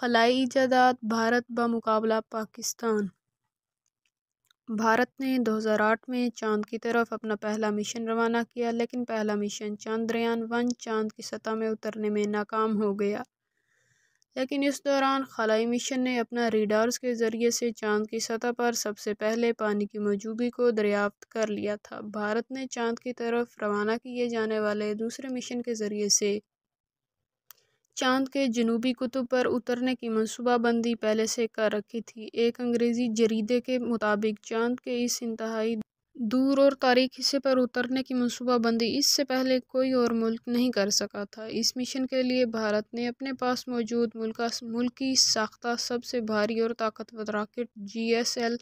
खलाई जदाद भारत बमुकाबला पाकिस्तान भारत ने 2008 में चांद की तरफ अपना पहला मिशन रवाना किया लेकिन पहला मिशन चंद्रयान वन चांद की सतह में उतरने में नाकाम हो गया लेकिन इस दौरान खलाई मिशन ने अपना रीडार्स के ज़रिए से चांद की सतह पर सबसे पहले पानी की मौजूदगी को दरियाफ्त कर लिया था भारत ने चांद की तरफ रवाना किए जाने वाले दूसरे मिशन के ज़रिए से चांद के जनूबी कुतुब पर उतरने की मनसूबाबंदी पहले से कर रखी थी एक अंग्रेज़ी जरीदे के मुताबिक चांद के इस इंतहाई दूर और तारीख हिस्से पर उतरने की मनसूबाबंदी इससे पहले कोई और मुल्क नहीं कर सका था इस मिशन के लिए भारत ने अपने पास मौजूद मुल्क मुल्की साख्ता सबसे भारी और ताकतवर rocket G S L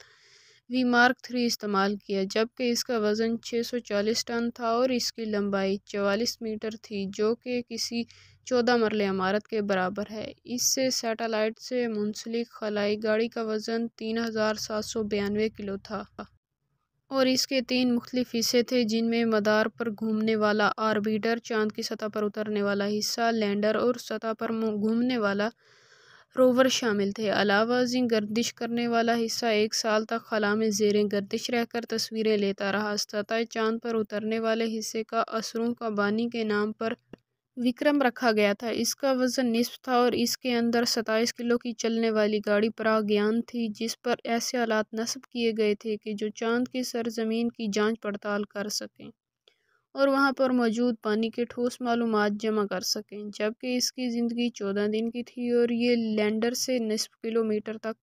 V Mark three इस्तेमाल किया जबकि इसका वज़न 640 टन था और इसकी लंबाई 44 मीटर थी जो कि किसी चौदह मरले इमारत के बराबर है इससे सैटेलाइट से मुंसलिक खलाई गाड़ी का वज़न तीन हज़ार सात सौ बयानवे किलो था और इसके तीन मुख्तलिफ हिस्से थे जिनमें मदार पर घूमने वाला आर्बिटर चांद की सतह पर उतरने वाला हिस्सा लैंडर और सतह पर घूमने वाला रोवर शामिल थे अलावा गर्दिश करने वाला हिस्सा एक साल तक खला में जेर गर्दिश रहकर तस्वीरें लेता रहा सतह चांद पर उतरने वाले हिस्से का असरों का बानी के नाम पर विक्रम रखा गया था इसका वजन निस्फ था और इसके अंदर सताईस किलो की चलने वाली गाड़ी प्राग्ञान थी जिस पर ऐसे आलात नस्ब किए गए थे कि जो चांद की सरजमीन की जांच पड़ताल कर सकें और वहाँ पर मौजूद पानी के ठोस मालूम जमा कर सकें जबकि इसकी ज़िंदगी चौदह दिन की थी और ये लैंडर से नस्फ़ किलोमीटर तक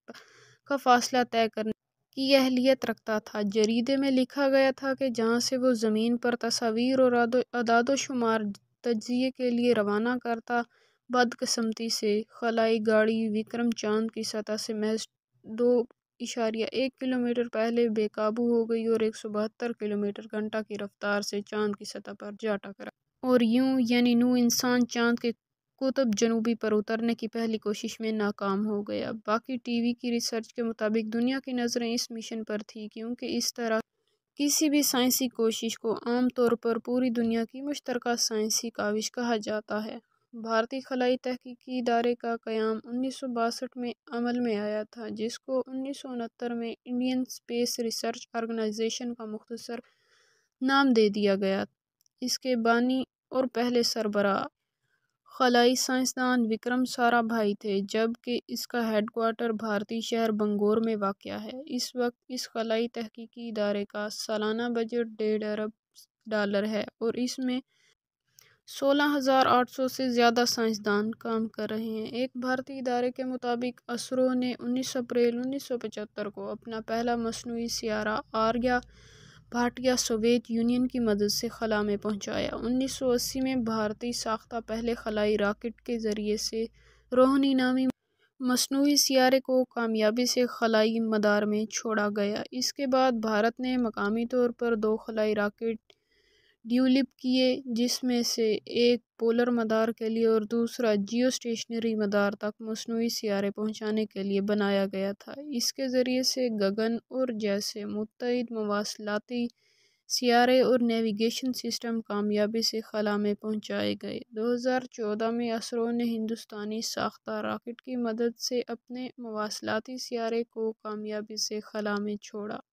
का फासला तय करने की अहलियत रखता था जरीदे में लिखा गया था कि जहाँ से वो ज़मीन पर तस्वीर और अदादोशुमार तजिए के लिए रवाना करता बदकस्मती से खलाई गाड़ी विक्रम चांद की सतह से महज दो इशारिया एक किलोमीटर पहले बेकाबू हो गई और एक सौ बहत्तर किलोमीटर घंटा की रफ्तार से चांद की सतह पर जाटा करा और यूं यानी नू इंसान चांद के कुतुब जनूबी पर उतरने की पहली कोशिश में नाकाम हो गया बाकी टीवी की रिसर्च के मुताबिक दुनिया की नज़रें इस मिशन पर थी क्योंकि इस तरह किसी भी साइंसी कोशिश को आमतौर पर पूरी दुनिया की मुश्तरक साइंसी काविश कहा जाता है भारतीय खलाई तहकीकी इदारे का क़्याम उन्नीस सौ बासठ में अमल में आया था जिसको उन्नीस सौ उनहत्तर में इंडियन स्पेस रिसर्च ऑर्गेनाइजेशन का मुख्तसर नाम दे दिया गया इसके बानी और पहले सरबरा खलाई साइंसदान विक्रम सारा भाई थे जबकि इसका हेडकोार्टर भारतीय शहर बंगोर में वाक़ है इस वक्त इस खलाई तहकीकी इदारे का सालाना बजट डेढ़ अरब डॉलर है और इसमें सोलह हज़ार आठ सौ से ज़्यादा साइंसदान काम कर रहे हैं एक भारतीय इदारे के मुताबिक असरो ने उन्नीस अप्रैल उन्नीस सौ पचहत्तर को अपना पहला मसनू सियारा आर्या भाटिया सोवियत यूनियन की मदद से खला में पहुंचाया 1980 में भारतीय साख्ता पहले खलाई राकेट के ज़रिए से रोहनी नामी मसनू सियारे को कामयाबी से खलाई मदार में छोड़ा गया इसके बाद भारत ने मकामी तौर पर दो खलाई राकेट ड्यूलिप किए जिसमें से एक पोलर मदार के लिए और दूसरा जियो स्टेशनरी मदार तक मसनू सियारे पहुँचाने के लिए बनाया गया था इसके ज़रिए से गगन और जैसे मुतद मवासलाती सियारे और नेविगेशन सिस्टम कामयाबी से खला में पहुँचाए गए 2014 में असरों ने हिंदुस्तानी साख्ता राकेट की मदद से अपने मवासलाती सियारे को कामयाबी से खला में छोड़ा